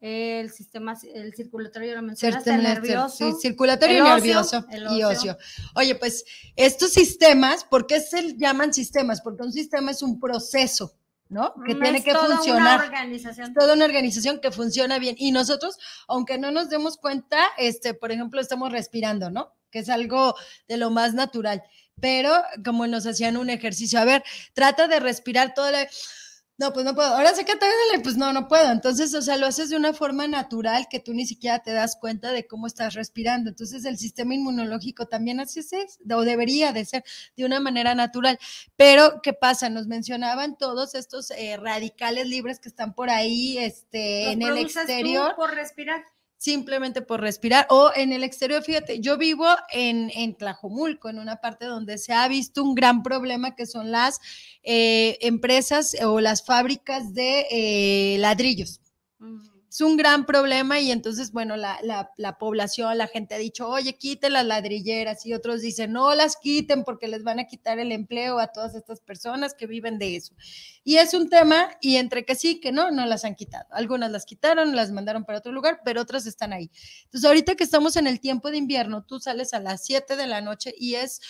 el sistema el circulatorio lo mencionaste, el nervioso, sí, circulatorio nervioso y ocio. Oye, pues estos sistemas, ¿por qué se llaman sistemas? Porque un sistema es un proceso, ¿no? Mm, que tiene que toda funcionar. Una organización. toda una organización que funciona bien y nosotros, aunque no nos demos cuenta, este, por ejemplo, estamos respirando, ¿no? Que es algo de lo más natural. Pero como nos hacían un ejercicio, a ver, trata de respirar toda la no, pues no puedo. Ahora sé que pues no, no puedo. Entonces, o sea, lo haces de una forma natural que tú ni siquiera te das cuenta de cómo estás respirando. Entonces, el sistema inmunológico también así es, o debería de ser de una manera natural. Pero, ¿qué pasa? Nos mencionaban todos estos eh, radicales libres que están por ahí este, en el exterior. por respirar simplemente por respirar o en el exterior. Fíjate, yo vivo en, en Tlajomulco, en una parte donde se ha visto un gran problema que son las eh, empresas o las fábricas de eh, ladrillos es un gran problema y entonces, bueno, la, población, la gente ha dicho, oye, quiten las ladrilleras y otros dicen, no las quiten porque les van a quitar el empleo a todas estas personas que viven de eso. Y es un tema y entre que sí, que no, no las han quitado. Algunas las quitaron, las mandaron para otro lugar, pero otras están ahí. Entonces, ahorita que estamos en el tiempo de invierno, tú sales a las 7 de la noche y es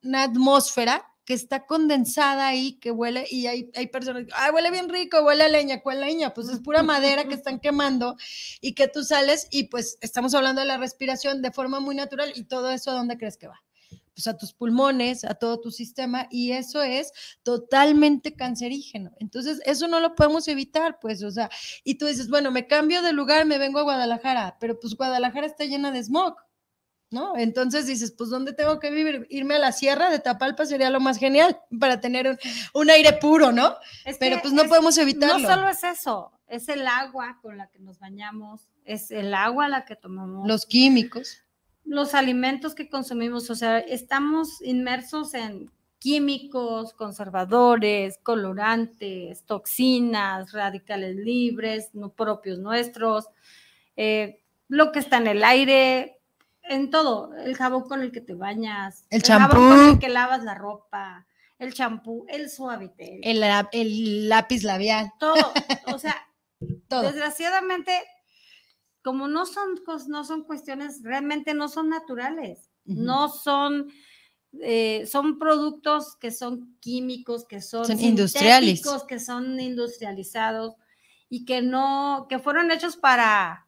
una atmósfera que está condensada ahí, que huele, y hay, personas que, ay, huele bien rico, huele a leña, ¿cuál leña? Pues es pura madera que están quemando y que tú sales y pues estamos hablando de la respiración de forma muy natural y todo eso, ¿a dónde crees que va? Pues a tus pulmones, a todo tu sistema y eso es totalmente cancerígeno. Entonces, eso no lo podemos evitar, pues, o sea, y tú dices, bueno, me cambio de lugar, me vengo a Guadalajara, pero pues Guadalajara está llena de smog. ¿no? Entonces dices, pues ¿dónde tengo que vivir? Irme a la sierra de Tapalpa sería lo más genial para tener un, aire puro, ¿no? Pero pues no podemos evitarlo. No solo es eso, es el agua con la que nos bañamos, es el agua la que tomamos. Los químicos. Los alimentos que consumimos, o sea, estamos inmersos en químicos, conservadores, colorantes, toxinas, radicales libres, no propios nuestros, eh, lo que está en el aire, en todo, el jabón con el que te bañas, el champú, con el que lavas la ropa, el champú, el suavitel, el, lápiz labial, todo, o sea, todo. desgraciadamente, como no son, no son cuestiones, realmente no son naturales, no son, eh, son productos que son químicos, que son, son industriales, que son industrializados y que no, que fueron hechos para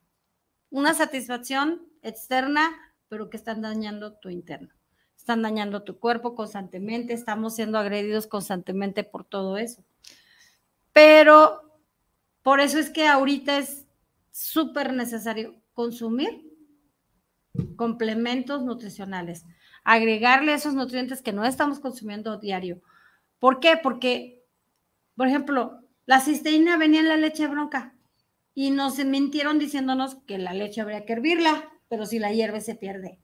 una satisfacción externa pero que están dañando tu interno. Están dañando tu cuerpo constantemente, estamos siendo agredidos constantemente por todo eso. Pero por eso es que ahorita es súper necesario consumir complementos nutricionales, agregarle esos nutrientes que no estamos consumiendo diario. ¿Por qué? Porque, por ejemplo, la cisteína venía en la leche bronca y nos mintieron diciéndonos que la leche habría que hervirla pero si la hierve se pierde.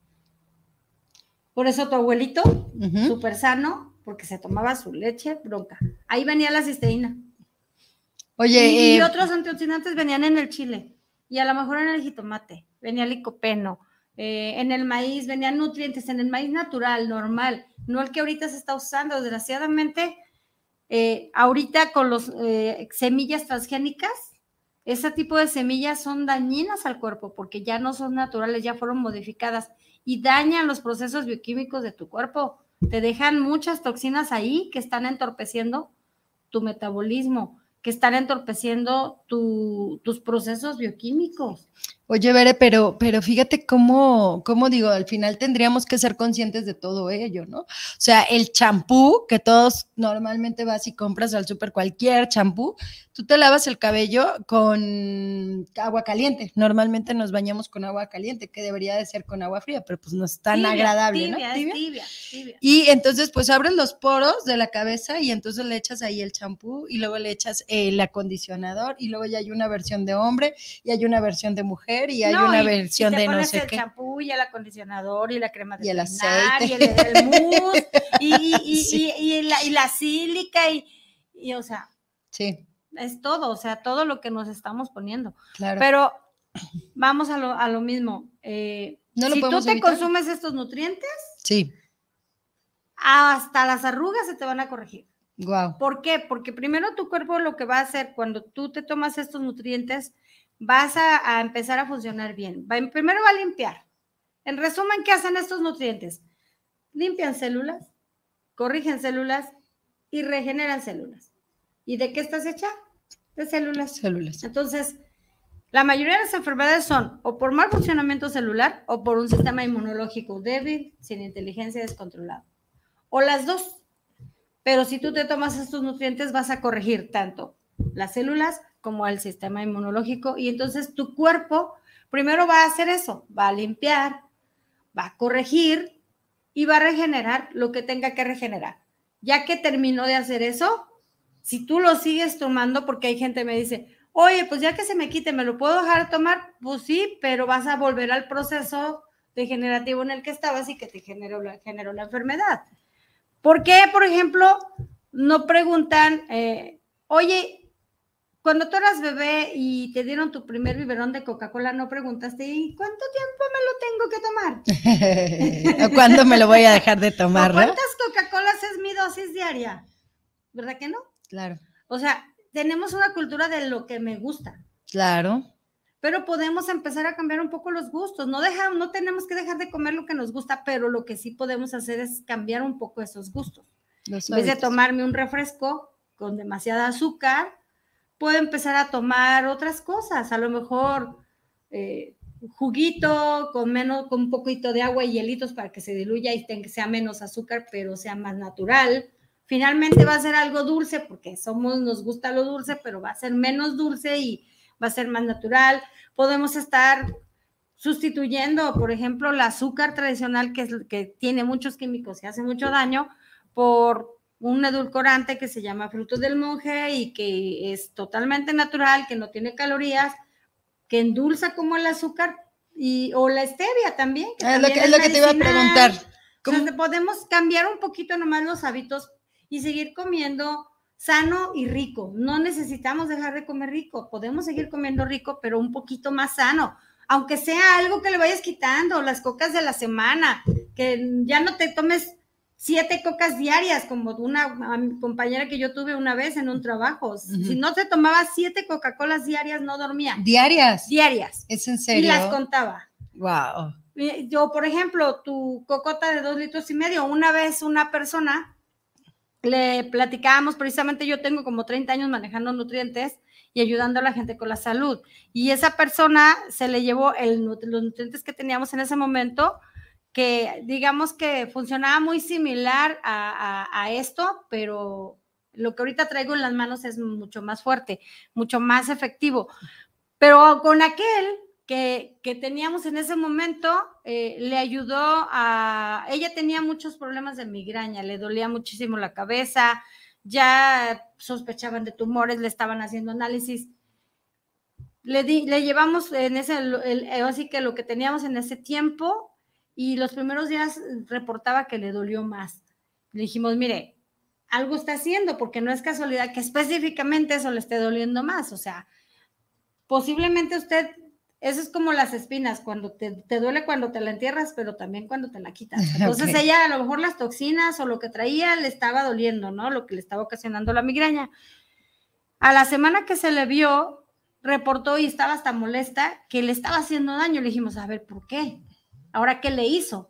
Por eso tu abuelito, súper sano, porque se tomaba su leche bronca. Ahí venía la cisteína. Oye. Y, eh, otros antioxidantes venían en el chile, y a lo mejor en el jitomate, venía el licopeno, eh, en el maíz, venían nutrientes, en el maíz natural, normal, no el que ahorita se está usando, desgraciadamente. Eh, ahorita con las semillas transgénicas, ese tipo de semillas son dañinas al cuerpo porque ya no son naturales, ya fueron modificadas y dañan los procesos bioquímicos de tu cuerpo. Te dejan muchas toxinas ahí que están entorpeciendo tu metabolismo, que están entorpeciendo tus procesos bioquímicos. Oye, Bere, pero, pero fíjate cómo, cómo digo, al final tendríamos que ser conscientes de todo ello, ¿no? O sea, el champú, que todos normalmente vas y compras al súper cualquier champú, tú te lavas el cabello con agua caliente. Normalmente nos bañamos con agua caliente, que debería de ser con agua fría, pero pues no es tan agradable, ¿no? Tibia. tibia, tibia. Y entonces, pues abres los poros de la cabeza y entonces le echas ahí el champú y luego le echas el acondicionador y luego ya hay una versión de hombre y hay una versión de mujer y hay una versión de no sé el champú y el acondicionador y la crema de y y el, y, la, sílica y, o sea, sí. es todo, o sea, todo lo que nos estamos poniendo. Pero vamos a lo, a lo mismo. Eh, si tú te consumes estos nutrientes, sí. hasta las arrugas se te van a corregir. Wow. ¿Por qué? Porque primero tu cuerpo lo que va a hacer cuando tú te tomas estos nutrientes, vas a, empezar a funcionar bien. primero va a limpiar. En resumen, ¿qué hacen estos nutrientes? Limpian células, corrigen células y regeneran células. ¿Y de qué estás hecha? De células. Células. Entonces, la mayoría de las enfermedades son o por mal funcionamiento celular o por un sistema inmunológico débil, sin inteligencia, descontrolado. O las dos. Pero si tú te tomas estos nutrientes, vas a corregir tanto las células como al sistema inmunológico. Y entonces tu cuerpo primero va a hacer eso, va a limpiar, va a corregir y va a regenerar lo que tenga que regenerar. Ya que terminó de hacer eso, si tú lo sigues tomando, porque hay gente que me dice, oye, pues ya que se me quite, ¿me lo puedo dejar tomar? Pues sí, pero vas a volver al proceso degenerativo en el que estabas y que te generó, generó la enfermedad. ¿Por qué, por ejemplo, no preguntan, eh, oye, cuando tú eras bebé y te dieron tu primer biberón de Coca-Cola, no preguntaste, cuánto tiempo me lo tengo que tomar? cuándo me lo voy a dejar de tomar? cuántas ¿Cuántas Coca-Colas es mi dosis diaria? ¿Verdad que no? Claro. O sea, tenemos una cultura de lo que me gusta. Claro. Pero podemos empezar a cambiar un poco los gustos. No, no tenemos que dejar de comer lo que nos gusta, pero lo que sí podemos hacer es cambiar un poco esos gustos. en vez de tomarme un refresco con demasiada azúcar, puedo empezar a tomar otras cosas, a lo mejor eh, juguito con menos, con un poquito de agua y hielitos para que se diluya y tenga, sea menos azúcar, pero sea más natural. Finalmente va a ser algo dulce porque somos, nos gusta lo dulce, pero va a ser menos dulce y va a ser más natural. Podemos estar sustituyendo, por ejemplo, el azúcar tradicional que, que tiene muchos químicos y hace mucho daño por un edulcorante que se llama frutos del monje y que es totalmente natural, que no tiene calorías, que endulza como el azúcar y, o la stevia también. es, lo que, te iba a preguntar. ¿Cómo? podemos cambiar un poquito nomás los hábitos y seguir comiendo sano y rico. No necesitamos dejar de comer rico, podemos seguir comiendo rico, pero un poquito más sano. Aunque sea algo que le vayas quitando, las cocas de la semana, que ya no te tomes siete cocas diarias, como una compañera que yo tuve una vez en un trabajo. Si no se tomaba siete Coca-Colas diarias, no dormía. ¿Diarias? Diarias. ¿Es en serio? Y las contaba. Wow. Yo, por ejemplo, tu cocota de dos litros y medio, una vez una persona le platicábamos, precisamente yo tengo como 30 años manejando nutrientes y ayudando a la gente con la salud. Y esa persona se le llevó el, los nutrientes que teníamos en ese momento, que digamos que funcionaba muy similar a, esto, pero lo que ahorita traigo en las manos es mucho más fuerte, mucho más efectivo. Pero con aquel que, que teníamos en ese momento, eh, le ayudó a... Ella tenía muchos problemas de migraña, le dolía muchísimo la cabeza, ya sospechaban de tumores, le estaban haciendo análisis. Le, le llevamos en ese, así que lo que teníamos en ese tiempo, y los primeros días eh, reportaba que le dolió más. Le dijimos, mire, algo está haciendo porque no es casualidad que específicamente eso le esté doliendo más. O sea, posiblemente usted, eso es como las espinas, cuando te, duele cuando te la entierras, pero también cuando te la quitas. Entonces ella a lo mejor las toxinas o lo que traía le estaba doliendo, ¿no? Lo que le estaba ocasionando la migraña. A la semana que se le vio, reportó y estaba hasta molesta que le estaba haciendo daño. Le dijimos, a ver, ¿por qué? Ahora, ¿qué le hizo?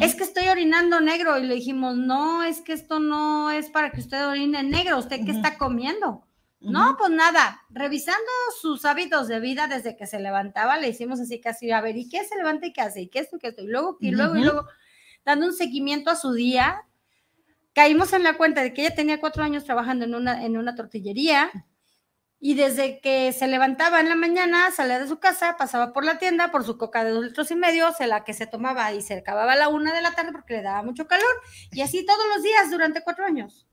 Es que estoy orinando negro y le dijimos, no, es que esto no es para que usted orine negro, usted qué está comiendo. No, pues nada, revisando sus hábitos de vida desde que se levantaba, le hicimos así casi, a ver, ¿y qué se levanta y qué hace? ¿Y qué esto que que esto? Y luego, y luego, y luego, dando un seguimiento a su día, caímos en la cuenta de que ella tenía cuatro años trabajando en una, en una tortillería, y desde que se levantaba en la mañana, salía de su casa, pasaba por la tienda por su coca de dos litros y medio, se la que se tomaba y se acababa a la una de la tarde porque le daba mucho calor, y así todos los días durante cuatro años.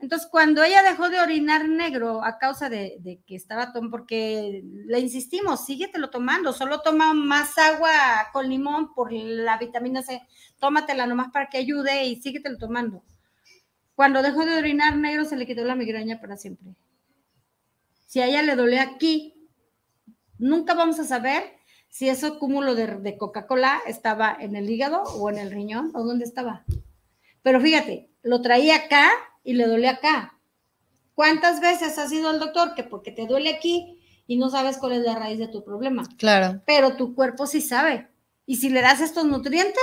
Entonces, cuando ella dejó de orinar negro a causa de, de que estaba tomando, porque le insistimos, síguetelo tomando, solo toma más agua con limón por la vitamina C, tómatela nomás para que ayude y síguetelo tomando. Cuando dejó de orinar negro, se le quitó la migraña para siempre. Si a ella le dolió aquí, nunca vamos a saber si ese cúmulo de, Coca-Cola estaba en el hígado o en el riñón o dónde estaba. Pero fíjate, lo traía acá y le dolía acá. ¿Cuántas veces ha sido el doctor que porque te duele aquí y no sabes cuál es la raíz de tu problema? Claro. Pero tu cuerpo sí sabe. Y si le das estos nutrientes,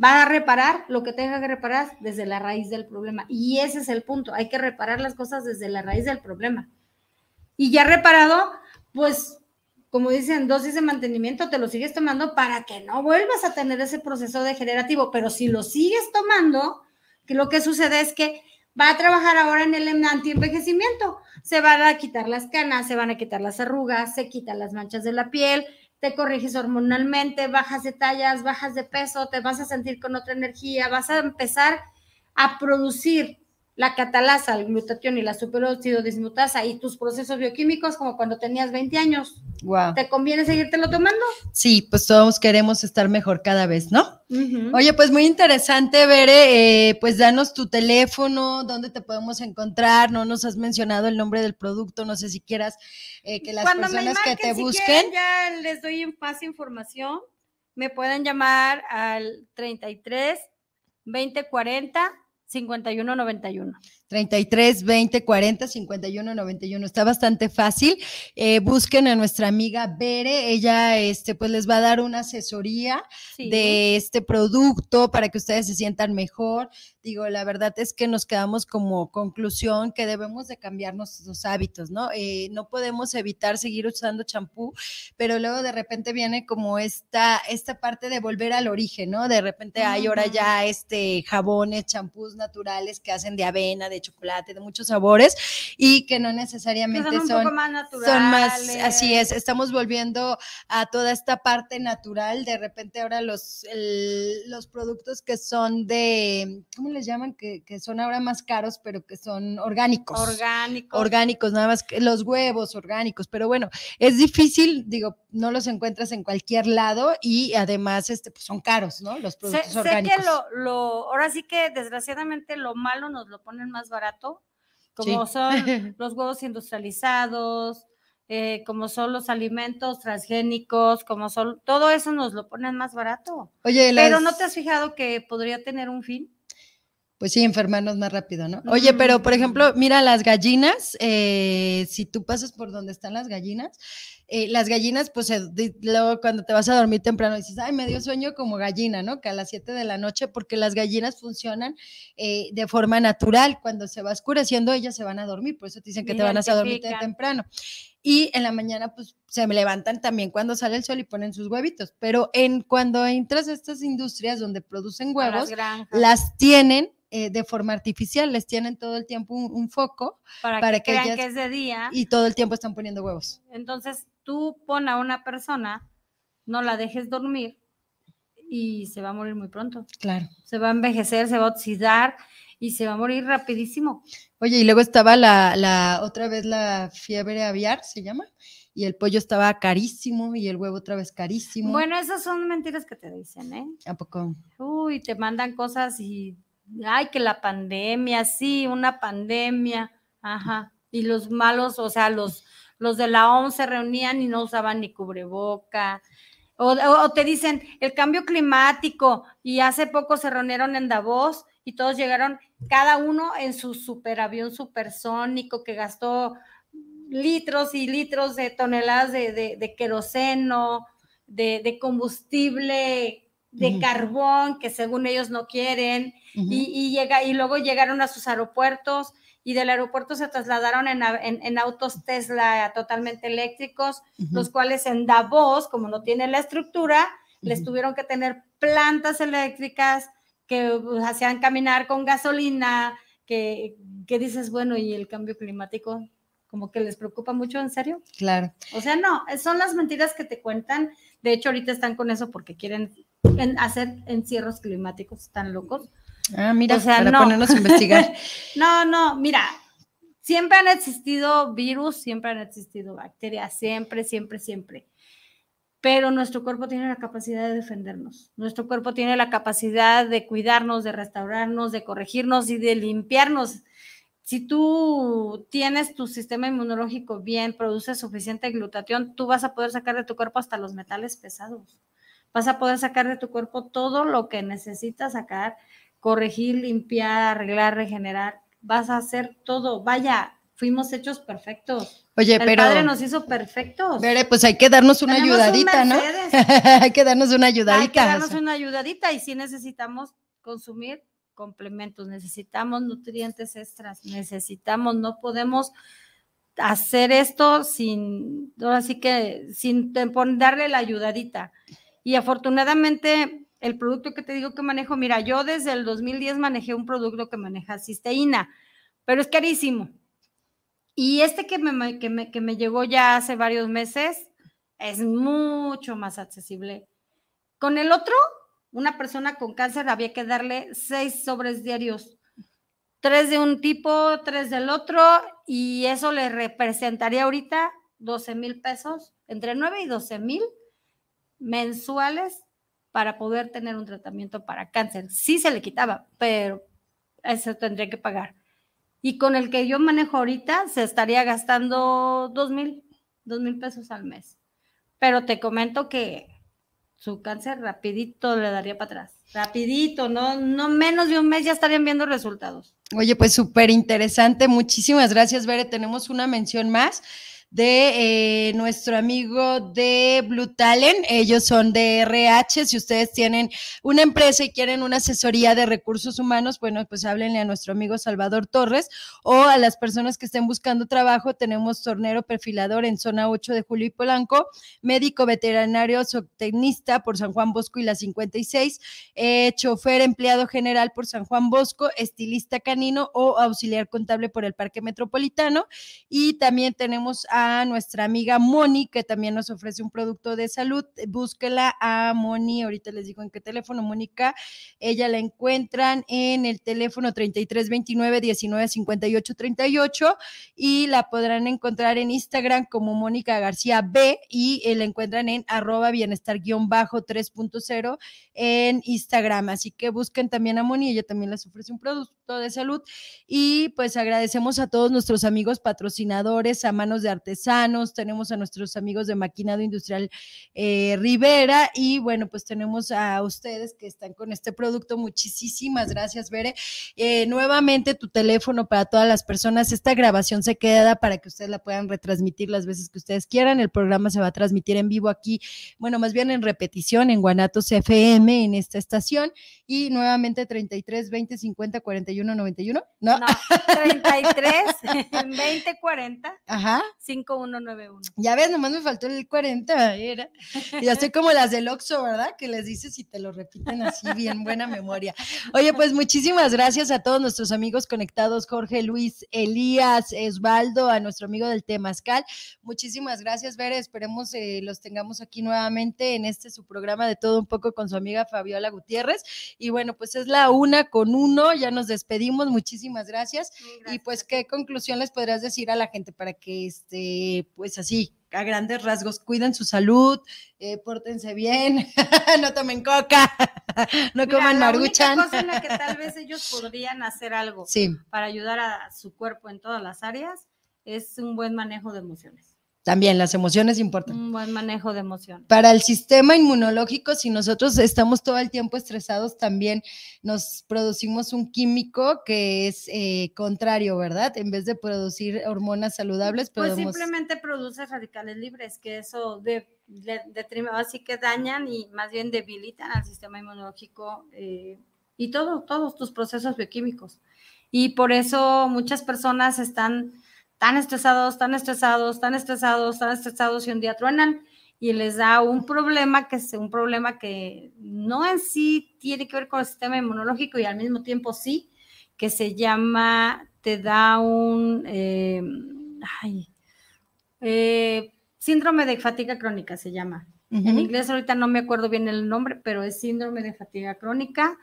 va a reparar lo que tenga que reparar desde la raíz del problema. Y ese es el punto. Hay que reparar las cosas desde la raíz del problema. Y ya reparado, pues como dicen, dosis de mantenimiento, te lo sigues tomando para que no vuelvas a tener ese proceso degenerativo. Pero si lo sigues tomando, que lo que sucede es que va a trabajar ahora en el antienvejecimiento. Se van a quitar las canas, se van a quitar las arrugas, se quitan las manchas de la piel, te corriges hormonalmente, bajas de tallas, bajas de peso, te vas a sentir con otra energía, vas a empezar a producir la catalasa, el glutatión y la superóxido dismutasa y tus procesos bioquímicos como cuando tenías 20 años. ¿Te conviene seguirte lo tomando? Sí, pues todos queremos estar mejor cada vez, ¿no? Oye, pues muy interesante, ver, eh, pues danos tu teléfono, dónde te podemos encontrar, no nos has mencionado el nombre del producto, no sé si quieras eh, que las personas que te busquen. ya les doy en información, me pueden llamar al 33 2040 5191. 33 20 40 51 91. Está bastante fácil. Eh, busquen a nuestra amiga Bere. Ella este, pues, les va a dar una asesoría de este producto para que ustedes se sientan mejor digo, la verdad es que nos quedamos como conclusión que debemos de cambiar nuestros hábitos, ¿no? Eh, no podemos evitar seguir usando champú, pero luego de repente viene como esta, esta parte de volver al origen, ¿no? De repente hay ahora ya este jabones, champús naturales que hacen de avena, de chocolate, de muchos sabores y que no necesariamente son, son, más naturales. son más, así es, estamos volviendo a toda esta parte natural, de repente ahora los, los productos que son de, ¿cómo les llaman? Que, son ahora más caros, pero que son orgánicos. Orgánicos. Orgánicos, nada más que los huevos orgánicos. Pero bueno, es difícil, digo, no los encuentras en cualquier lado y además este, pues, son caros, ¿no? Los productos orgánicos. Sé que lo, ahora sí que desgraciadamente lo malo nos lo ponen más barato, como son los huevos industrializados, eh, como son los alimentos transgénicos, como son, todo eso nos lo ponen más barato. Oye, pero ¿no te has fijado que podría tener un fin? pues sí, enfermarnos más rápido, ¿no? Oye, pero por ejemplo, mira las gallinas, eh, si tú pasas por donde están las gallinas, eh, las gallinas, pues luego cuando te vas a dormir temprano dices, ay, me dio sueño como gallina, ¿no? Que a las 7 de la noche, porque las gallinas funcionan eh, de forma natural. Cuando se va oscureciendo, ellas se van a dormir, por eso te dicen que te van a dormir temprano. Y en la mañana, pues se levantan también cuando sale el sol y ponen sus huevitos. Pero en cuando entras a estas industrias donde producen huevos, las, tienen eh, de forma artificial, les tienen todo el tiempo un, foco para, que, crean que es de día y todo el tiempo están poniendo huevos. Entonces, tú pon a una persona, no la dejes dormir y se va a morir muy pronto. Claro. Se va a envejecer, se va a oxidar y se va a morir rapidísimo. Oye, y luego estaba la, la otra vez la fiebre aviar, se llama, y el pollo estaba carísimo y el huevo otra vez carísimo. Bueno, esas son mentiras que te dicen, ¿eh? ¿A poco? Uy, te mandan cosas y, ay, que la pandemia, sí, una pandemia, ajá. Y los malos, o sea, los los de la OMS se reunían y no usaban ni cubreboca. O, te dicen el cambio climático y hace poco se reunieron en Davos y todos llegaron, cada uno en su superavión supersónico que gastó litros y litros de toneladas de, queroseno, de, combustible, de carbón que según ellos no quieren y, llega, y luego llegaron a sus aeropuertos y del aeropuerto se trasladaron en, autos Tesla totalmente eléctricos, los cuales en Davos, como no tiene la estructura, les tuvieron que tener plantas eléctricas que pues, hacían caminar con gasolina, que, que dices, bueno, ¿y el cambio climático? como que les preocupa mucho, ¿en serio? Claro. O sea, no, son las mentiras que te cuentan. De hecho, ahorita están con eso porque quieren hacer encierros climáticos tan locos Ah, mira, no. no, no, mira, siempre han existido virus, siempre han existido bacterias, siempre, siempre, siempre. Pero nuestro cuerpo tiene la capacidad de defendernos. Nuestro cuerpo tiene la capacidad de cuidarnos, de restaurarnos, de corregirnos y de limpiarnos. Si tú tienes tu sistema inmunológico bien, produces suficiente glutatión, tú vas a poder sacar de tu cuerpo hasta los metales pesados. Vas a poder sacar de tu cuerpo todo lo que necesitas sacar corregir, limpiar, arreglar, regenerar, vas a hacer todo. Vaya, fuimos hechos perfectos. Oye, pero. El Padre nos hizo perfectos. Pero pues hay que darnos una ayudadita, ¿no? hay que darnos una ayudadita. Hay que darnos una ayudadita y sí necesitamos consumir complementos, necesitamos nutrientes extras, necesitamos, no podemos hacer esto sin, ahora que, sin darle la ayudadita. Y afortunadamente el producto que te digo que manejo, mira, yo desde el 2010 manejé un producto que maneja cisteína, pero es carísimo. Y este que me, que me, llegó ya hace varios meses es mucho más accesible. Con el otro, una persona con cáncer había que darle seis sobres diarios, tres de un tipo, tres del otro, y eso le representaría ahorita 12 mil pesos, entre 9 y 12 mil mensuales para poder tener un tratamiento para cáncer. Sí se le quitaba, pero eso tendría que pagar. Y con el que yo manejo ahorita se estaría gastando dos mil, pesos al mes. Pero te comento que su cáncer rapidito le daría para atrás. Rapidito, no, no menos de un mes ya estarían viendo resultados. Oye, pues súper interesante. Muchísimas gracias, Bere. Tenemos una mención más de eh, nuestro amigo de Blue Talent. Ellos son de RH. Si ustedes tienen una empresa y quieren una asesoría de recursos humanos, bueno, pues háblenle a nuestro amigo Salvador Torres o a las personas que estén buscando trabajo. Tenemos tornero perfilador en zona 8 de Julio y Polanco, médico veterinario zootecnista por San Juan Bosco y la 56, eh, chofer empleado general por San Juan Bosco, estilista canino o auxiliar contable por el Parque Metropolitano. Y también tenemos a a nuestra amiga Moni, que también nos ofrece un producto de salud. Búsquela a Moni, ahorita les digo en qué teléfono, Mónica. Ella la encuentran en el teléfono 3329 1958 38 y la podrán encontrar en Instagram como Mónica García B y eh, la encuentran en arroba bienestar-3.0 en Instagram. Así que busquen también a Moni, ella también les ofrece un producto de salud. Y pues agradecemos a todos nuestros amigos patrocinadores, a manos de artesanos, tenemos a nuestros amigos de Maquinado Industrial eh, Rivera y bueno, pues tenemos a ustedes que están con este producto. Muchísimas gracias, Bere. Eh, nuevamente tu teléfono para todas las personas. Esta grabación se queda para que ustedes la puedan retransmitir las veces que ustedes quieran. El programa se va a transmitir en vivo aquí, bueno, más bien en repetición en Guanatos FM, en esta estación. Y nuevamente 33 20 50 41 91, ¿no? No, 33, 20, 40, Ajá. 5191. Ya ves, nomás me faltó el 40, era. ya estoy como las del Oxxo, ¿verdad? Que les dices y te lo repiten así, bien buena memoria. Oye, pues muchísimas gracias a todos nuestros amigos conectados, Jorge, Luis, Elías, Esbaldo, a nuestro amigo del Temazcal. Muchísimas gracias, Vera, esperemos eh, los tengamos aquí nuevamente en este su programa de todo un poco con su amiga Fabiola Gutiérrez. Y bueno, pues es la una con uno, ya nos des pedimos Muchísimas gracias. Y pues, ¿qué conclusión les podrías decir a la gente para que, este, pues así, a grandes rasgos, cuiden su salud, eh, pórtense bien, no tomen coca, no coman maruchan. que tal vez ellos podrían hacer algo para ayudar a su cuerpo en todas las áreas es un buen manejo de emociones. También las emociones importan. Un buen manejo de emociones. Para el sistema inmunológico, si nosotros estamos todo el tiempo estresados, también nos producimos un químico que es eh, contrario, ¿verdad? En vez de producir hormonas saludables, pues simplemente produce radicales libres, que eso de, así que dañan y más bien debilitan al sistema inmunológico eh, y todos tus procesos bioquímicos. Y por eso muchas personas están tan estresados, tan estresados, tan estresados, tan estresados y un día truenan y les da un problema que es un problema que no en sí tiene que ver con el sistema inmunológico y al mismo tiempo sí, que se llama, te da un em, eh, síndrome de fatiga crónica se llama. En inglés ahorita no me acuerdo bien el nombre, pero es síndrome de fatiga crónica,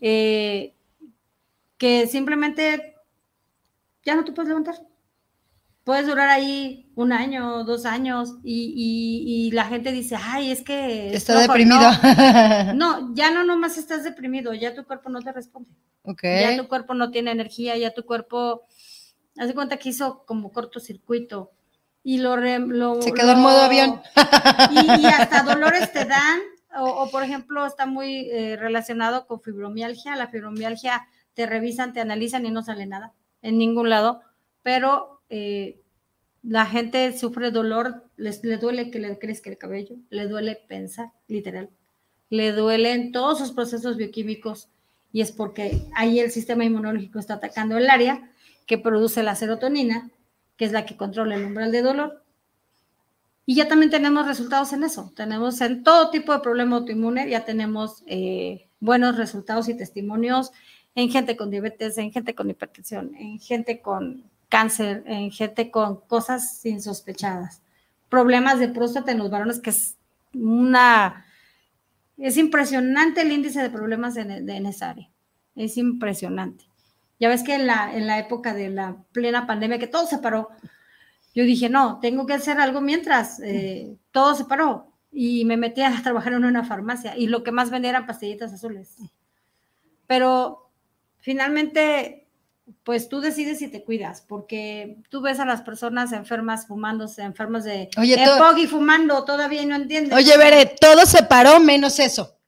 eh, que simplemente ya no te puedes levantar puedes durar ahí un año, dos años y, la gente dice, ay, es que... Está deprimido. No. ya no nomás estás deprimido, ya tu cuerpo no te responde. Okay. Ya tu cuerpo no tiene energía, ya tu cuerpo... de cuenta que hizo como cortocircuito y lo... Se quedó en modo avión. Y, hasta dolores te dan. O, por ejemplo, está muy eh, relacionado con fibromialgia. La fibromialgia te revisan, te analizan y no sale nada en ningún lado. Pero eh, la gente sufre dolor, les, duele que le crezca el cabello, le duele pensar, literal, le en todos sus procesos bioquímicos y es porque ahí el sistema inmunológico está atacando el área que produce la serotonina, que es la que controla el umbral de dolor. Y ya también tenemos resultados en eso, tenemos en todo tipo de problema autoinmune, ya tenemos eh, buenos resultados y testimonios en gente con diabetes, en gente con hipertensión, en gente con cáncer en gente con cosas insospechadas, problemas de próstata en los varones, que es una... Es impresionante el índice de problemas en, esa área. Es impresionante. Ya ves que en la, en la época de la plena pandemia, que todo se paró, yo dije, no, tengo que hacer algo mientras eh, todo se paró. Y me metí a trabajar en una farmacia y lo que más vendía eran pastillitas azules. Pero finalmente pues tú decides si te cuidas, porque tú ves a las personas enfermas fumándose, enfermas de, Oye, fumando, todavía no entiendes. Oye, veré, todo se paró menos eso.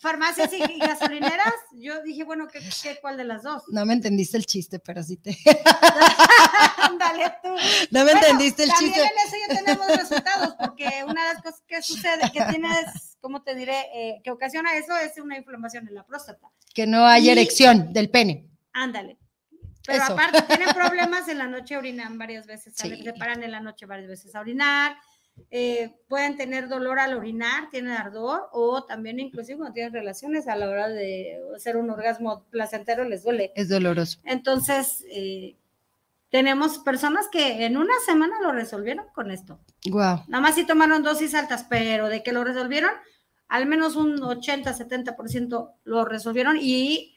Farmacias y gasolineras, yo dije, bueno, ¿qué, ¿qué, cuál de las dos? No me entendiste el chiste, pero sí te. tú. No me entendiste el chiste. También en eso ya tenemos resultados, porque una de las cosas que sucede, que tienes, ¿cómo te diré? Eh, que ocasiona eso es una inflamación en la próstata. Que no hay erección del pene ándale. Pero aparte tienen problemas en la noche orinan varias veces, se paran en la noche varias veces a orinar, eh, pueden tener dolor al orinar, tienen ardor o también inclusive cuando tienen relaciones a la hora de hacer un orgasmo placentero les duele. Es doloroso. Entonces, eh, tenemos personas que en una semana lo resolvieron con esto. Wow. Nada más si tomaron dosis altas, pero de que lo resolvieron, al menos un 80, 70% lo resolvieron y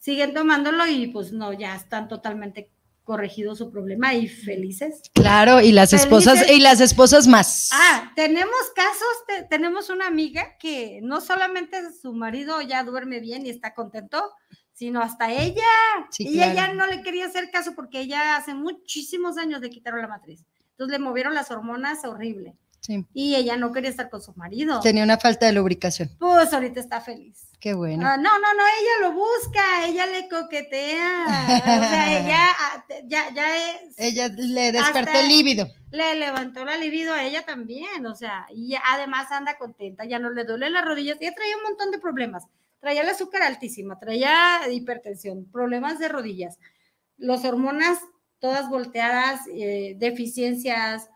siguen tomándolo y pues no, ya están totalmente corregido su problema y felices. Claro, y las esposas y las esposas más. Ah, tenemos casos, tenemos una amiga que no solamente su marido ya duerme bien y está contento, sino hasta ella. y ella no le quería hacer caso porque ella hace muchísimos años le quitaron la matriz. Entonces le movieron las hormonas horrible. Y ella no quería estar con su marido. Tenía una falta de lubricación. Pues ahorita está feliz. Qué bueno. Ah, no, no, no, ella lo busca, ella le coquetea. o sea, ella ah, ya, es. Ella le despertó el líbido. Le levantó la libido a ella también, o sea, y además anda contenta, ya no le duele las rodillas, ella traía un montón de problemas. Traía el azúcar altísima, traía hipertensión, problemas de rodillas, las hormonas todas volteadas, eh, deficiencias,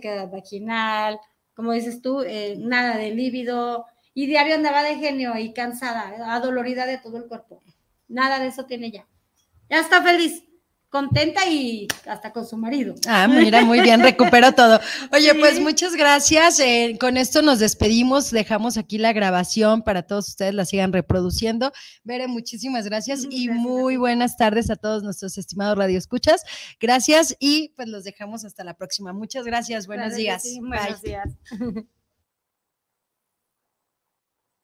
queda vaginal, como dices tú, eh, nada de lívido y diario andaba de genio y cansada, adolorida de todo el cuerpo. Nada de eso tiene ya. Ya está feliz contenta y hasta con su marido. Ah, mira, muy bien, recuperó todo. Oye, pues muchas gracias. Eh, con esto nos despedimos, dejamos aquí la grabación para todos ustedes la sigan reproduciendo. Bere, muchísimas gracias y muy buenas tardes a todos nuestros estimados radioescuchas. Gracias y pues los dejamos hasta la próxima. Muchas gracias, buenos días. buenos días.